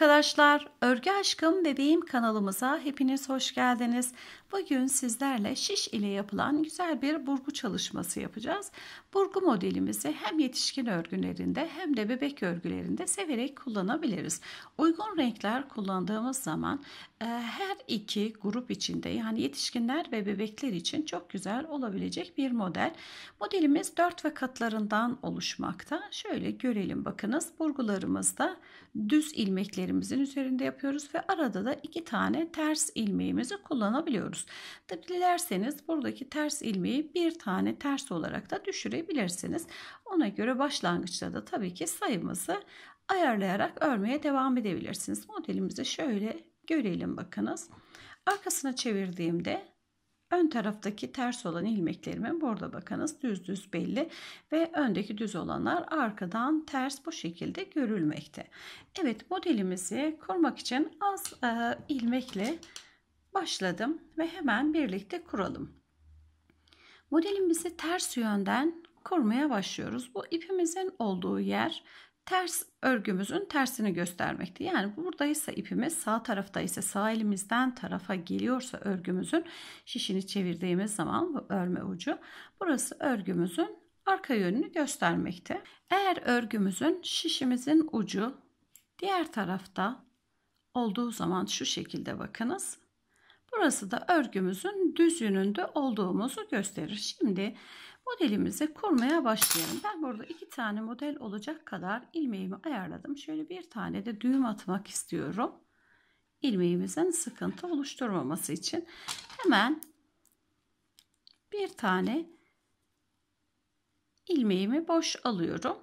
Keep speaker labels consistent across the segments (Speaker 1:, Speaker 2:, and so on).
Speaker 1: arkadaşlar, Örgü Aşkım Bebeğim kanalımıza hepiniz hoş geldiniz. Bugün sizlerle şiş ile yapılan güzel bir burgu çalışması yapacağız. Burgu modelimizi hem yetişkin örgülerinde hem de bebek örgülerinde severek kullanabiliriz. Uygun renkler kullandığımız zaman ee, her iki grup içinde yani yetişkinler ve bebekler için çok güzel olabilecek bir model. Modelimiz 4 ve katlarından oluşmakta. Şöyle görelim bakınız burgularımızda düz ilmeklerimizin üzerinde yapıyoruz ve arada da iki tane ters ilmeğimizi kullanabiliyoruz. dilerseniz buradaki ters ilmeği bir tane ters olarak da düşürebilirsiniz. Ona göre başlangıçta da tabii ki sayımızı ayarlayarak örmeye devam edebilirsiniz. Modelimizi şöyle Görelim bakınız. Arkasına çevirdiğimde ön taraftaki ters olan ilmeklerimin burada bakınız düz düz belli ve öndeki düz olanlar arkadan ters bu şekilde görülmekte. Evet modelimizi kurmak için az e, ilmekle başladım ve hemen birlikte kuralım. Modelimizi ters yönden kurmaya başlıyoruz. Bu ipimizin olduğu yer ters örgümüzün tersini göstermekti. Yani buradaysa ipimiz sağ tarafta ise sağ elimizden tarafa geliyorsa örgümüzün şişini çevirdiğimiz zaman bu örme ucu burası örgümüzün arka yönünü göstermekte. Eğer örgümüzün şişimizin ucu diğer tarafta olduğu zaman şu şekilde bakınız. Burası da örgümüzün düz yönünde olduğumuzu gösterir. Şimdi Modelimizi kurmaya başlayalım. Ben burada iki tane model olacak kadar ilmeğimi ayarladım. Şöyle bir tane de düğüm atmak istiyorum. İlmeğimizin sıkıntı oluşturmaması için. Hemen bir tane ilmeğimi boş alıyorum.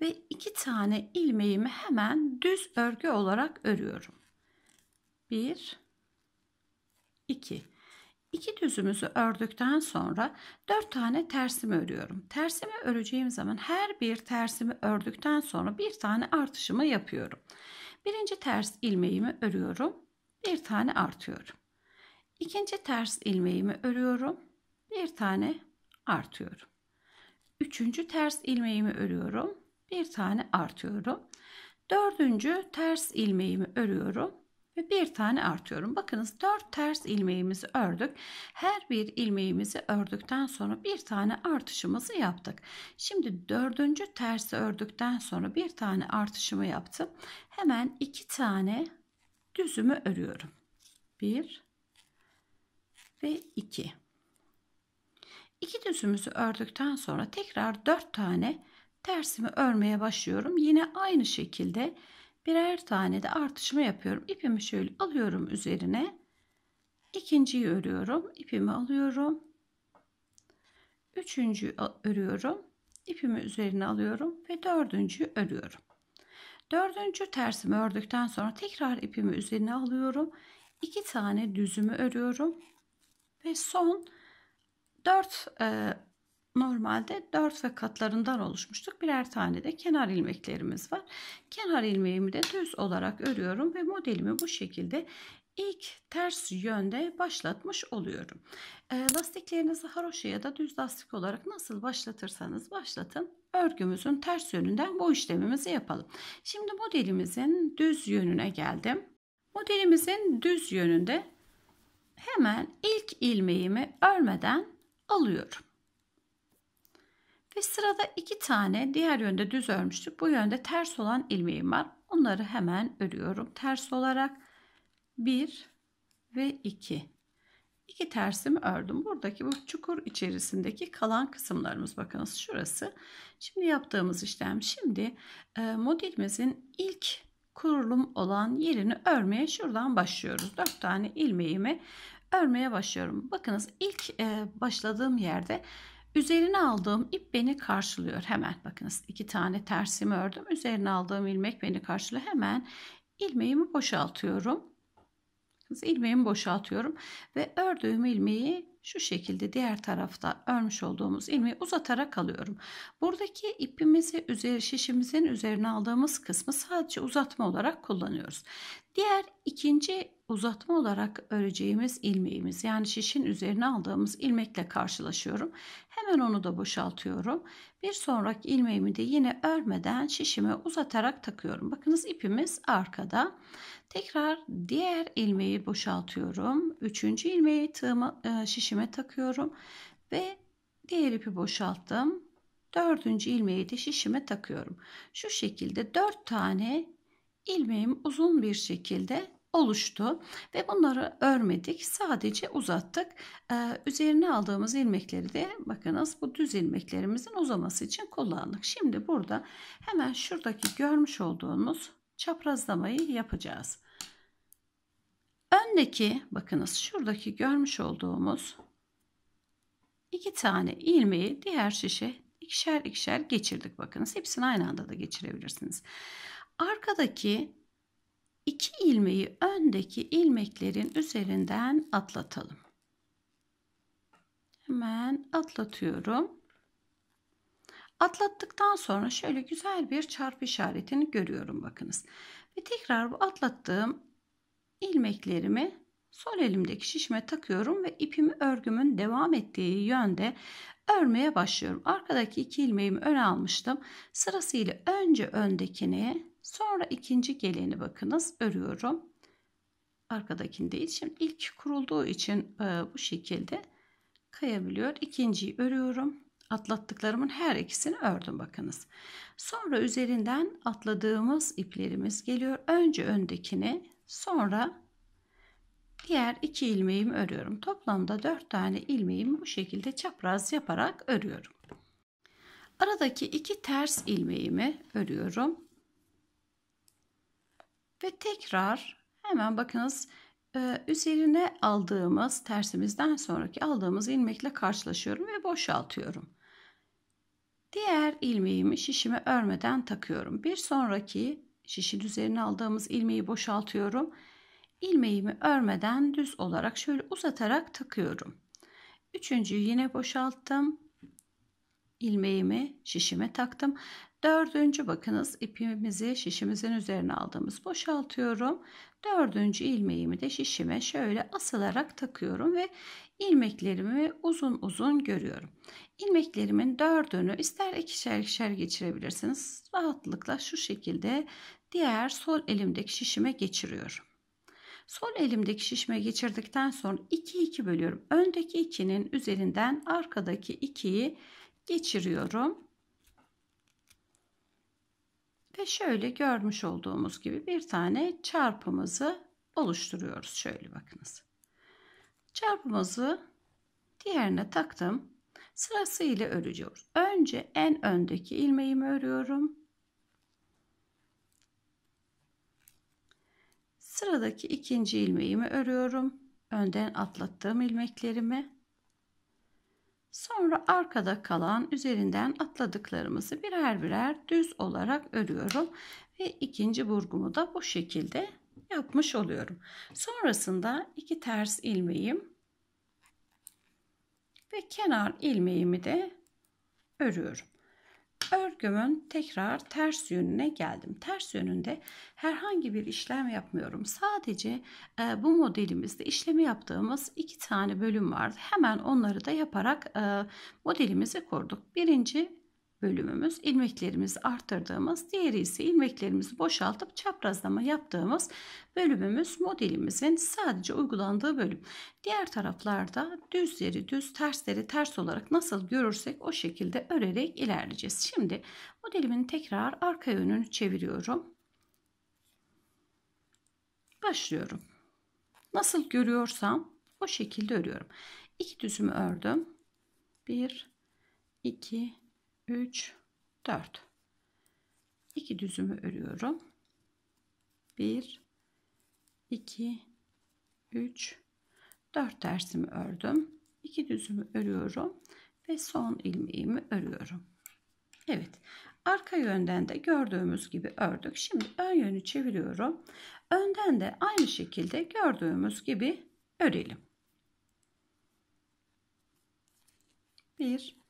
Speaker 1: Ve iki tane ilmeğimi hemen düz örgü olarak örüyorum. Bir, iki. İki düzümüzü ördükten sonra dört tane tersimi örüyorum. Tersimi öreceğim zaman her bir tersimi ördükten sonra bir tane artışımı yapıyorum. Birinci ters ilmeğimi örüyorum. Bir tane artıyorum. İkinci ters ilmeğimi örüyorum. Bir tane artıyorum. Üçüncü ters ilmeğimi örüyorum. Bir tane artıyorum. Dördüncü ters ilmeğimi örüyorum ve bir tane artıyorum. Bakınız 4 ters ilmeğimizi ördük. Her bir ilmeğimizi ördükten sonra bir tane artışımızı yaptık. Şimdi dördüncü tersi ördükten sonra bir tane artışımı yaptım. Hemen iki tane düzümü örüyorum. 1 ve 2. İki düzümüzü ördükten sonra tekrar 4 tane tersimi örmeye başlıyorum. Yine aynı şekilde birer tane de artışımı yapıyorum. İpimi şöyle alıyorum üzerine. ikinciyi örüyorum. ipimi alıyorum. Üçüncüyü örüyorum. ipimi üzerine alıyorum ve dördüncüyü örüyorum. Dördüncü tersimi ördükten sonra tekrar ipimi üzerine alıyorum. iki tane düzümü örüyorum. Ve son dört e, normalde dört ve katlarından oluşmuştuk. Birer tane de kenar ilmeklerimiz var. Kenar ilmeğimi de düz olarak örüyorum ve modelimi bu şekilde ilk ters yönde başlatmış oluyorum. E, lastiklerinizi haroşa ya da düz lastik olarak nasıl başlatırsanız başlatın. Örgümüzün ters yönünden bu işlemimizi yapalım. Şimdi modelimizin düz yönüne geldim. Modelimizin düz yönünde hemen ilk ilmeğimi örmeden alıyorum. Ve sırada iki tane diğer yönde düz örmüştük. Bu yönde ters olan ilmeğim var. Onları hemen örüyorum. Ters olarak 1 ve 2. İki tersimi ördüm. Buradaki bu çukur içerisindeki kalan kısımlarımız bakınız şurası. Şimdi yaptığımız işlem. Şimdi e, modelimizin ilk kurulum olan yerini örmeye şuradan başlıyoruz. 4 tane ilmeğimi örmeye başlıyorum. Bakınız ilk e, başladığım yerde Üzerine aldığım ip beni karşılıyor hemen. Bakınız iki tane tersimi ördüm. Üzerine aldığım ilmek beni karşılıyor. Hemen ilmeğimi boşaltıyorum. Bakınız ilmeğimi boşaltıyorum ve ördüğüm ilmeği şu şekilde diğer tarafta örmüş olduğumuz ilmeği uzatarak alıyorum. Buradaki ipimizi üzeri şişimizin üzerine aldığımız kısmı sadece uzatma olarak kullanıyoruz. Diğer ikinci uzatma olarak öreceğimiz ilmeğimiz yani şişin üzerine aldığımız ilmekle karşılaşıyorum. Hemen onu da boşaltıyorum. Bir sonraki ilmeğimi de yine örmeden şişime uzatarak takıyorum. Bakınız ipimiz arkada. Tekrar diğer ilmeği boşaltıyorum. Üçüncü ilmeği tığıma, e, şişime takıyorum ve diğer ipi boşalttım. Dördüncü ilmeği de şişime takıyorum. Şu şekilde dört tane ilmeğim uzun bir şekilde oluştu ve bunları örmedik sadece uzattık ee, üzerine aldığımız ilmekleri de bakınız bu düz ilmeklerimizin uzaması için kullandık şimdi burada hemen şuradaki görmüş olduğunuz çaprazlamayı yapacağız öndeki bakınız şuradaki görmüş olduğumuz iki tane ilmeği diğer şişe ikişer ikişer geçirdik bakınız hepsini aynı anda da geçirebilirsiniz arkadaki iki ilmeği öndeki ilmeklerin üzerinden atlatalım. Hemen atlatıyorum. Atlattıktan sonra şöyle güzel bir çarpı işaretini görüyorum bakınız. Ve tekrar bu atlattığım ilmeklerimi sol elimdeki şişme takıyorum ve ipimi örgümün devam ettiği yönde örmeye başlıyorum. Arkadaki iki ilmeğimi öne almıştım. Sırasıyla önce öndekini Sonra ikinci geleni bakınız örüyorum. Arkadakini değil. Şimdi ilk kurulduğu için e, bu şekilde kayabiliyor. İkinciyi örüyorum. Atlattıklarımın her ikisini ördüm bakınız. Sonra üzerinden atladığımız iplerimiz geliyor. Önce öndekini sonra diğer iki ilmeğimi örüyorum. Toplamda dört tane ilmeğimi bu şekilde çapraz yaparak örüyorum. Aradaki iki ters ilmeğimi örüyorum. Ve tekrar hemen bakınız e, üzerine aldığımız tersimizden sonraki aldığımız ilmekle karşılaşıyorum ve boşaltıyorum. Diğer ilmeğimi şişime örmeden takıyorum. Bir sonraki şişin üzerine aldığımız ilmeği boşaltıyorum. İlmeğimi örmeden düz olarak şöyle uzatarak takıyorum. Üçüncüyü yine boşalttım. İlmeğimi şişime taktım. Dördüncü bakınız ipimizi şişimizin üzerine aldığımız boşaltıyorum. Dördüncü ilmeğimi de şişime şöyle asılarak takıyorum ve ilmeklerimi uzun uzun görüyorum. İlmeklerimin dördünü ister ikişer ikişer geçirebilirsiniz. Rahatlıkla şu şekilde diğer sol elimdeki şişime geçiriyorum. Sol elimdeki şişime geçirdikten sonra 2 2 bölüyorum. Öndeki 2'nin üzerinden arkadaki 2'yi geçiriyorum ve şöyle görmüş olduğumuz gibi bir tane çarpımızı oluşturuyoruz. Şöyle bakınız. Çarpımızı diğerine taktım. Sırasıyla örüyoruz. Önce en öndeki ilmeğimi örüyorum. Sıradaki ikinci ilmeğimi örüyorum. Önden atlattığım ilmeklerimi Sonra arkada kalan üzerinden atladıklarımızı birer birer düz olarak örüyorum. Ve ikinci burgumu da bu şekilde yapmış oluyorum. Sonrasında iki ters ilmeğim ve kenar ilmeğimi de örüyorum örgümün tekrar ters yönüne geldim. Ters yönünde herhangi bir işlem yapmıyorum. Sadece e, bu modelimizde işlemi yaptığımız iki tane bölüm vardı. Hemen onları da yaparak e, modelimizi kurduk. Birinci bölümümüz ilmeklerimizi arttırdığımız, diğeri ise ilmeklerimizi boşaltıp çaprazlama yaptığımız bölümümüz modelimizin sadece uygulandığı bölüm. Diğer taraflarda düzleri düz, tersleri ters olarak nasıl görürsek o şekilde örerek ilerleyeceğiz. Şimdi modelimin tekrar arka yönünü çeviriyorum. Başlıyorum. Nasıl görüyorsam o şekilde örüyorum. İki düzümü ördüm. 1 2 3 4 2 düzümü örüyorum 1 2 3 4 tersimi ördüm 2 düzümü örüyorum ve son ilmeğimi örüyorum Evet arka yönden de gördüğümüz gibi ördük şimdi ön yönü çeviriyorum önden de aynı şekilde gördüğümüz gibi örelim 1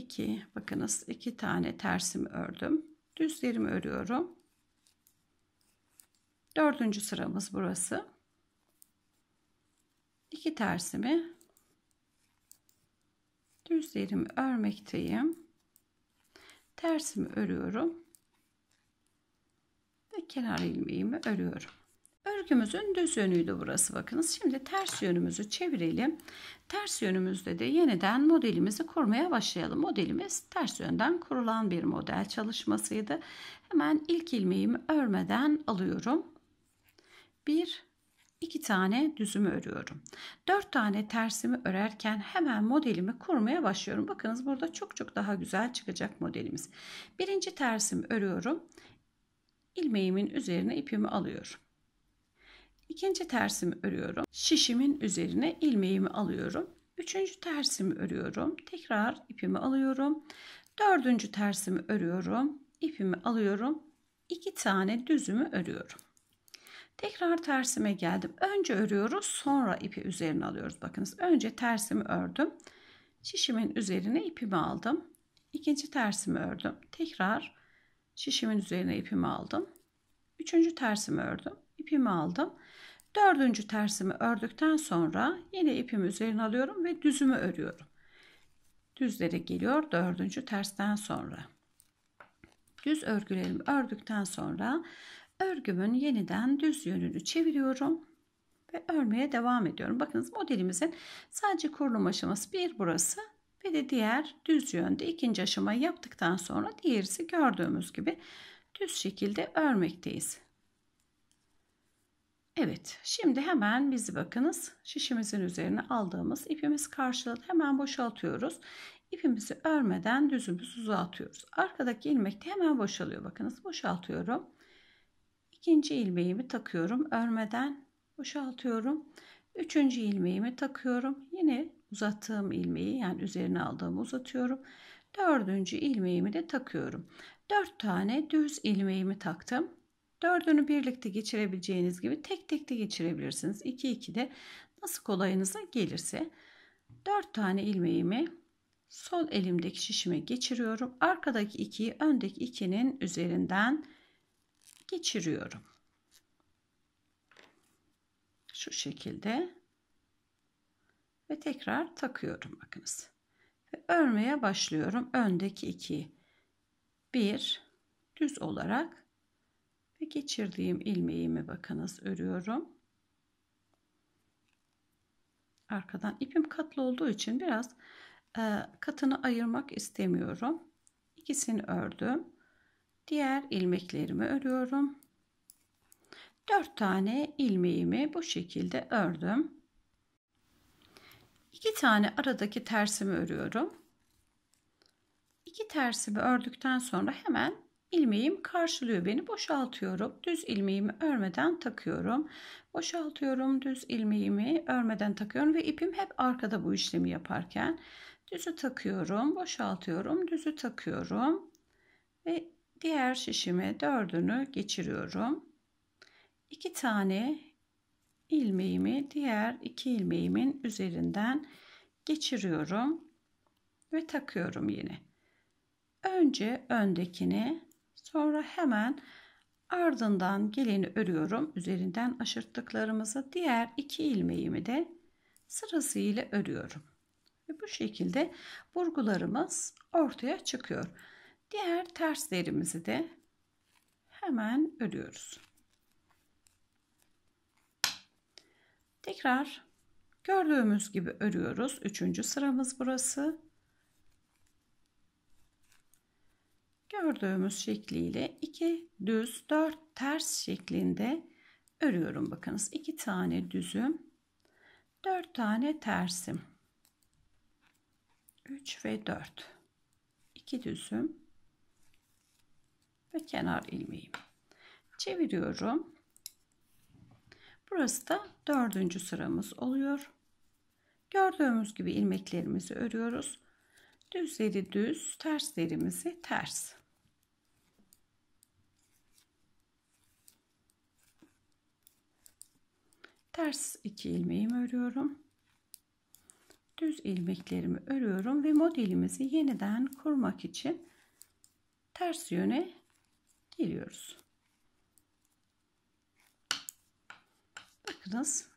Speaker 1: 2 bakınız 2 tane tersimi ördüm. Düzlerimi örüyorum. Dördüncü sıramız burası. 2 tersimi düzlerimi örmekteyim. Tersimi örüyorum. Ve kenar ilmeğimi örüyorum. Örgümüzün düz yönüydü burası bakınız. Şimdi ters yönümüzü çevirelim. Ters yönümüzde de yeniden modelimizi kurmaya başlayalım. Modelimiz ters yönden kurulan bir model çalışmasıydı. Hemen ilk ilmeğimi örmeden alıyorum. Bir, iki tane düzümü örüyorum. Dört tane tersimi örerken hemen modelimi kurmaya başlıyorum. Bakınız burada çok çok daha güzel çıkacak modelimiz. Birinci tersimi örüyorum. Ilmeğimin üzerine ipimi alıyorum. İkinci tersimi örüyorum. Şişimin üzerine ilmeğimi alıyorum. Üçüncü tersimi örüyorum. Tekrar ipimi alıyorum. Dördüncü tersimi örüyorum. İpimi alıyorum. İki tane düzümü örüyorum. Tekrar tersime geldim. Önce örüyoruz sonra ipi üzerine alıyoruz. Bakınız önce tersimi ördüm. Şişimin üzerine ipimi aldım. İkinci tersimi ördüm. Tekrar şişimin üzerine ipimi aldım. Üçüncü tersimi ördüm. İpimi aldım. Dördüncü tersimi ördükten sonra yine ipimi üzerine alıyorum ve düzümü örüyorum. Düzlere geliyor dördüncü tersten sonra. Düz örgülerimi ördükten sonra örgümün yeniden düz yönünü çeviriyorum ve örmeye devam ediyorum. Bakınız modelimizin sadece kurulum aşaması bir burası ve de diğer düz yönde ikinci aşamayı yaptıktan sonra diğerisi gördüğümüz gibi düz şekilde örmekteyiz. Evet şimdi hemen bizi bakınız şişimizin üzerine aldığımız ipimiz karşıladı. Hemen boşaltıyoruz. İpimizi örmeden düzümüz uzatıyoruz. Arkadaki ilmek de hemen boşalıyor. Bakınız boşaltıyorum. İkinci ilmeğimi takıyorum. Örmeden boşaltıyorum. Üçüncü ilmeğimi takıyorum. Yine uzattığım ilmeği yani üzerine aldığımı uzatıyorum. Dördüncü ilmeğimi de takıyorum. Dört tane düz ilmeğimi taktım. Dördünü birlikte geçirebileceğiniz gibi tek tek de geçirebilirsiniz. 2 2 de nasıl kolayınıza gelirse. 4 tane ilmeğimi sol elimdeki şişime geçiriyorum. Arkadaki 2'yi öndeki 2'nin üzerinden geçiriyorum. Şu şekilde ve tekrar takıyorum bakınız. Ve örmeye başlıyorum öndeki 2'yi. 1 düz olarak ve geçirdiğim ilmeğimi bakınız örüyorum. Arkadan ipim katlı olduğu için biraz e, katını ayırmak istemiyorum. İkisini ördüm. Diğer ilmeklerimi örüyorum. 4 tane ilmeğimi bu şekilde ördüm. 2 tane aradaki tersimi örüyorum. 2 tersimi ördükten sonra hemen ilmeğim karşılıyor beni. Boşaltıyorum. Düz ilmeğimi örmeden takıyorum. Boşaltıyorum. Düz ilmeğimi örmeden takıyorum ve ipim hep arkada bu işlemi yaparken. Düzü takıyorum. Boşaltıyorum. Düzü takıyorum. Ve diğer şişime dördünü geçiriyorum. iki tane ilmeğimi diğer iki ilmeğimin üzerinden geçiriyorum ve takıyorum yine. Önce öndekini Sonra hemen ardından geleni örüyorum. Üzerinden aşırttıklarımızı diğer iki ilmeğimi de sırasıyla örüyorum. Ve bu şekilde burgularımız ortaya çıkıyor. Diğer terslerimizi de hemen örüyoruz. Tekrar gördüğümüz gibi örüyoruz. Üçüncü sıramız burası. gördüğümüz şekliyle iki düz dört ters şeklinde örüyorum. Bakınız iki tane düzüm, dört tane tersim. 3 ve 4 2 düzüm ve kenar ilmeğim çeviriyorum burası da dördüncü sıramız oluyor gördüğümüz gibi ilmeklerimizi örüyoruz Düzleri düz, terslerimizi ters. Ters iki ilmeğimi örüyorum. Düz ilmeklerimi örüyorum ve modelimizi yeniden kurmak için ters yöne geliyoruz. Bakınız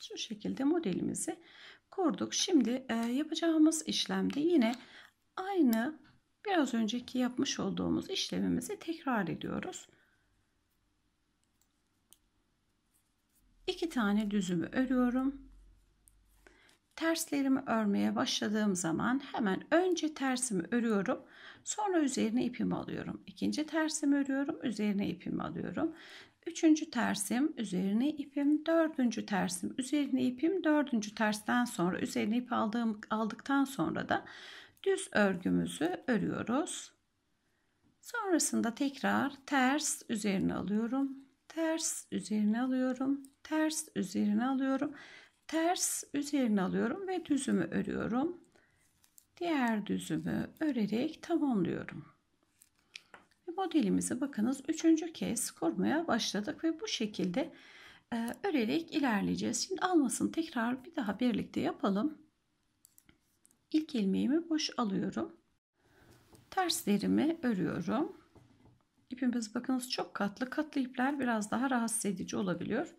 Speaker 1: şu şekilde modelimizi kurduk. Şimdi e, yapacağımız işlemde yine aynı biraz önceki yapmış olduğumuz işlemimizi tekrar ediyoruz. İki tane düzümü örüyorum. Terslerimi örmeye başladığım zaman hemen önce tersimi örüyorum. Sonra üzerine ipimi alıyorum. İkinci tersimi örüyorum. Üzerine ipimi alıyorum. Üçüncü tersim üzerine ipim, dördüncü tersim üzerine ipim, dördüncü tersten sonra üzerine ip aldığım, aldıktan sonra da düz örgümüzü örüyoruz. Sonrasında tekrar ters üzerine alıyorum, ters üzerine alıyorum, ters üzerine alıyorum, ters üzerine alıyorum ve düzümü örüyorum. Diğer düzümü örerek tamamlıyorum modelimizi bakınız üçüncü kez kurmaya başladık ve bu şekilde e, örerek ilerleyeceğiz. Şimdi almasını tekrar bir daha birlikte yapalım. İlk ilmeğimi boş alıyorum. Terslerimi örüyorum. İpimiz bakınız çok katlı. Katlı ipler biraz daha rahatsız edici olabiliyor.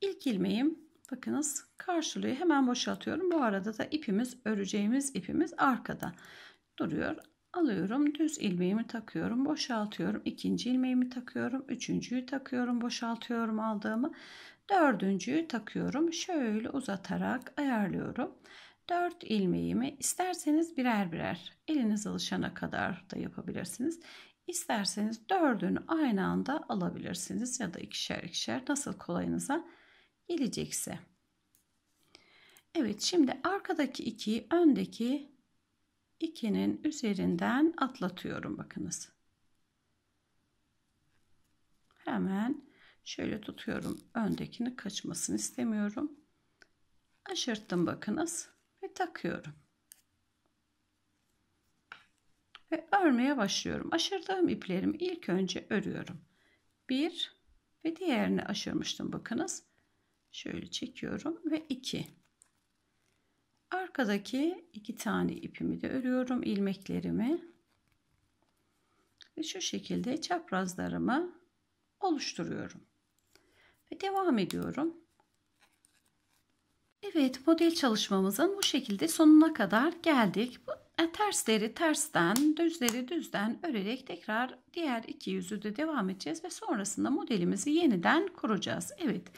Speaker 1: İlk ilmeğim bakınız karşılığı hemen boşaltıyorum. Bu arada da ipimiz öreceğimiz ipimiz arkada duruyor alıyorum düz ilmeğimi takıyorum boşaltıyorum ikinci ilmeğimi takıyorum üçüncüyü takıyorum boşaltıyorum aldığımı dördüncüyü takıyorum şöyle uzatarak ayarlıyorum 4 ilmeğimi isterseniz birer birer eliniz alışana kadar da yapabilirsiniz İsterseniz dördünü aynı anda alabilirsiniz ya da ikişer ikişer nasıl kolayınıza gelecekse. Evet şimdi arkadaki ikiyi öndeki 2'nin üzerinden atlatıyorum bakınız. Hemen şöyle tutuyorum. Öndekini kaçmasını istemiyorum. Aşırttım bakınız ve takıyorum. Ve örmeye başlıyorum. Aşırdığım iplerimi ilk önce örüyorum. 1 ve diğerini aşırmıştım bakınız. Şöyle çekiyorum ve 2 arkadaki iki tane ipimi de örüyorum ilmeklerimi ve şu şekilde çaprazlarımı oluşturuyorum ve devam ediyorum Evet model çalışmamızın bu şekilde sonuna kadar geldik Bu e, tersleri tersten düzleri düzden örerek tekrar diğer iki yüzü de devam edeceğiz ve sonrasında modelimizi yeniden kuracağız Evet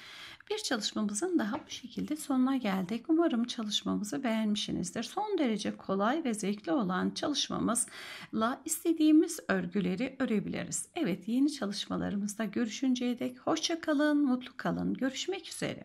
Speaker 1: bir çalışmamızın daha bu şekilde sonuna geldik. Umarım çalışmamızı beğenmişsinizdir. Son derece kolay ve zevkli olan çalışmamızla istediğimiz örgüleri örebiliriz. Evet yeni çalışmalarımızda görüşünceye dek hoşça kalın, mutlu kalın. Görüşmek üzere.